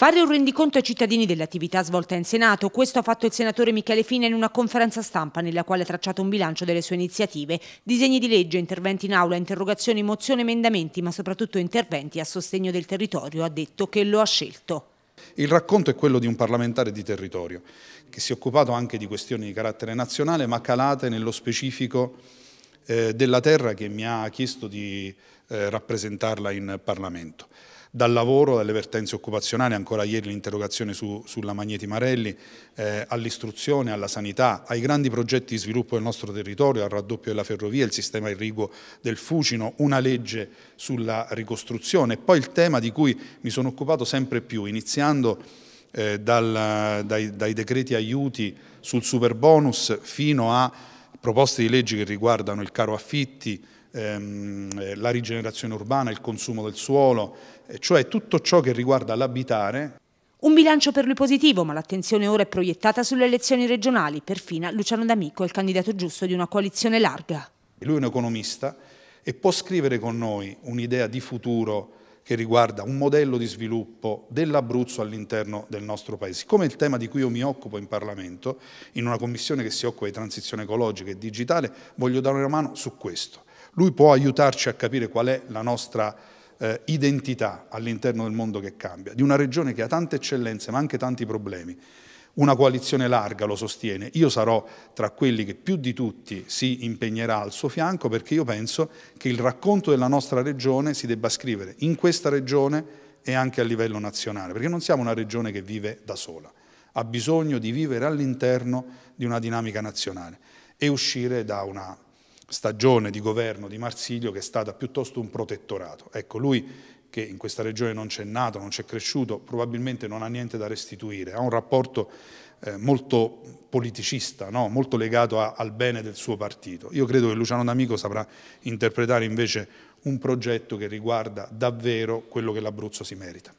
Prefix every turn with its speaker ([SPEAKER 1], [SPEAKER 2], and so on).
[SPEAKER 1] Fare un rendiconto ai cittadini dell'attività svolta in Senato, questo ha fatto il senatore Michele Fina in una conferenza stampa nella quale ha tracciato un bilancio delle sue iniziative, disegni di legge, interventi in aula, interrogazioni, mozioni, emendamenti, ma soprattutto interventi a sostegno del territorio, ha detto che lo ha scelto.
[SPEAKER 2] Il racconto è quello di un parlamentare di territorio, che si è occupato anche di questioni di carattere nazionale, ma calate nello specifico eh, della terra che mi ha chiesto di eh, rappresentarla in Parlamento. Dal lavoro, dalle vertenze occupazionali, ancora ieri l'interrogazione su, sulla Magneti Marelli, eh, all'istruzione, alla sanità, ai grandi progetti di sviluppo del nostro territorio, al raddoppio della ferrovia, il sistema irriguo del Fucino, una legge sulla ricostruzione. E poi il tema di cui mi sono occupato sempre più, iniziando eh, dal, dai, dai, decreti aiuti sul super bonus fino a proposte di leggi che riguardano il caro affitti, ehm, eh, la rigenerazione urbana, il consumo del suolo, eh, cioè tutto ciò che riguarda l'abitare.
[SPEAKER 1] Un bilancio per lui positivo, ma l'attenzione ora è proiettata sulle elezioni regionali. Perfino Luciano D'Amico è il candidato giusto di una coalizione larga.
[SPEAKER 2] Lui è un economista e può scrivere con noi un'idea di futuro che riguarda un modello di sviluppo dell'Abruzzo all'interno del nostro Paese. Come il tema di cui io mi occupo in Parlamento, in una commissione che si occupa di transizione ecologica e digitale, voglio dare una mano su questo. Lui può aiutarci a capire qual è la nostra eh, identità all'interno del mondo che cambia, di una regione che ha tante eccellenze ma anche tanti problemi una coalizione larga lo sostiene. Io sarò tra quelli che più di tutti si impegnerà al suo fianco perché io penso che il racconto della nostra regione si debba scrivere in questa regione e anche a livello nazionale, perché non siamo una regione che vive da sola, ha bisogno di vivere all'interno di una dinamica nazionale e uscire da una stagione di governo di Marsiglio che è stata piuttosto un protettorato. Ecco, lui che in questa regione non c'è nato, non c'è cresciuto, probabilmente non ha niente da restituire, ha un rapporto eh, molto politicista, no? molto legato a, al bene del suo partito. Io credo che Luciano D'Amico saprà interpretare invece un progetto che riguarda davvero quello che l'Abruzzo si merita.